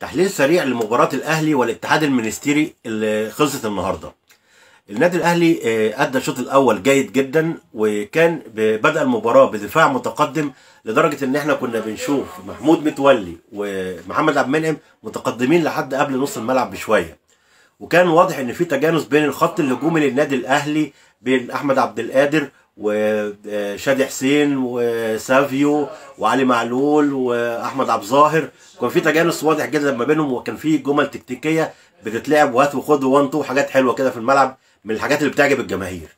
تحليل سريع لمباراة الأهلي والاتحاد المنستيري اللي خلصت النهاردة النادي الأهلي آه، أدى الشوط الأول جيد جدا وكان بدأ المباراة بدفاع متقدم لدرجة إن إحنا كنا بنشوف محمود متولي ومحمد عبد المنعم متقدمين لحد قبل نص الملعب بشوية وكان واضح إن في تجانس بين الخط الهجومي للنادي الأهلي بين أحمد عبد القادر وشادي حسين وسافيو وعلي معلول واحمد عبد الظاهر كان في تجانس واضح جدا ما بينهم وكان في جمل تكتيكيه بتتلعب وهات وخد وان تو حاجات حلوه كده في الملعب من الحاجات اللي بتعجب الجماهير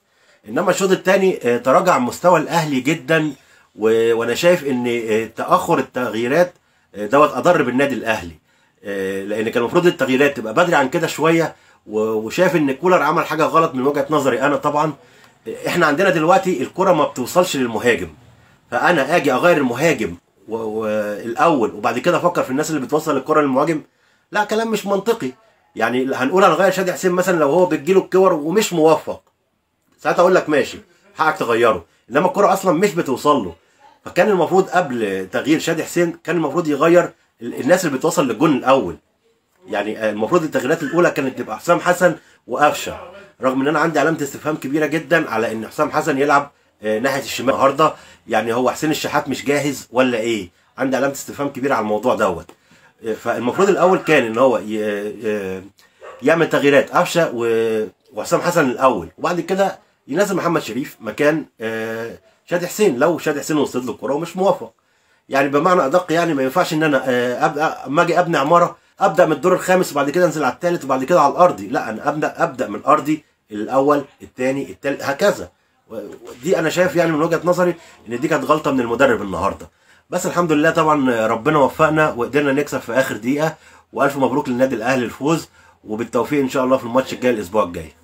انما الشوط الثاني آه، تراجع مستوى الاهلي جدا وانا شايف ان آه، تاخر التغييرات آه، دوت اضر بالنادي الاهلي لان كان المفروض التغييرات تبقى بدري عن كده شويه وشايف ان كولر عمل حاجه غلط من وجهه نظري انا طبعا احنا عندنا دلوقتي الكره ما بتوصلش للمهاجم فانا اجي اغير المهاجم الاول وبعد كده افكر في الناس اللي بتوصل الكره للمهاجم لا كلام مش منطقي يعني هنقول هنغير شادي حسين مثلا لو هو بتجيله الكور ومش موفق ساعتها اقول لك ماشي حقك تغيره انما الكره اصلا مش بتوصل له فكان المفروض قبل تغيير شادي حسين كان المفروض يغير الناس اللي بتوصل للجون الاول يعني آه، المفروض التغييرات الاولى كانت تبقى حسام حسن وقفشه رغم ان انا عندي علامه استفهام كبيره جدا على ان حسام حسن يلعب آه، ناحيه الشمال النهارده يعني هو حسين الشحات مش جاهز ولا ايه عندي علامه استفهام كبيره على الموضوع دوت آه، فالمفروض الاول كان ان هو يعمل تغييرات قفشه وحسام حسن الاول وبعد كده ينزل محمد شريف مكان شادي حسين لو شادي حسين وصلت له الكوره ومش موافق يعني بمعنى ادق يعني ما ينفعش ان انا اما اجي ابني عماره ابدا من الدور الخامس وبعد كده انزل على الثالث وبعد كده على الارضي لا انا ابدا ابدا من ارضي الاول الثاني الثالث هكذا دي انا شايف يعني من وجهه نظري ان دي كانت غلطه من المدرب النهارده بس الحمد لله طبعا ربنا وفقنا وقدرنا نكسب في اخر دقيقه والف مبروك للنادي الاهلي الفوز وبالتوفيق ان شاء الله في الماتش الجاي الاسبوع الجاي